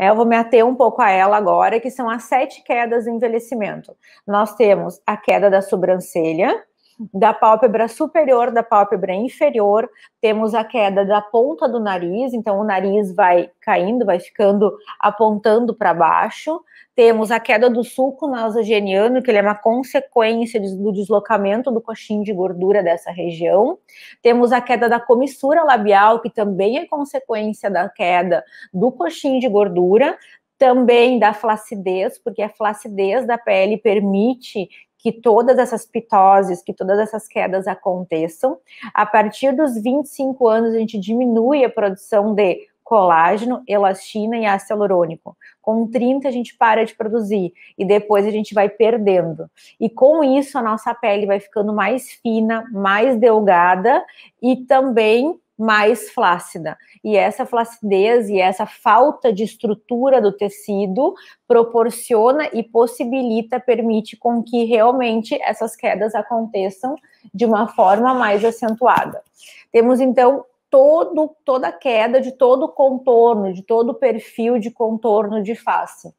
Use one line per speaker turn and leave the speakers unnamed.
É, eu vou me ater um pouco a ela agora, que são as sete quedas de envelhecimento. Nós temos a queda da sobrancelha, da pálpebra superior, da pálpebra inferior, temos a queda da ponta do nariz, então o nariz vai caindo, vai ficando apontando para baixo. Temos a queda do sulco nasogeniano, que ele é uma consequência do deslocamento do coxim de gordura dessa região. Temos a queda da comissura labial, que também é consequência da queda do coxim de gordura também da flacidez, porque a flacidez da pele permite que todas essas pitoses, que todas essas quedas aconteçam. A partir dos 25 anos, a gente diminui a produção de colágeno, elastina e ácido hialurônico. Com 30 a gente para de produzir e depois a gente vai perdendo. E com isso a nossa pele vai ficando mais fina, mais delgada e também mais flácida. E essa flacidez e essa falta de estrutura do tecido proporciona e possibilita, permite com que realmente essas quedas aconteçam de uma forma mais acentuada. Temos então todo toda a queda de todo o contorno, de todo o perfil de contorno de face.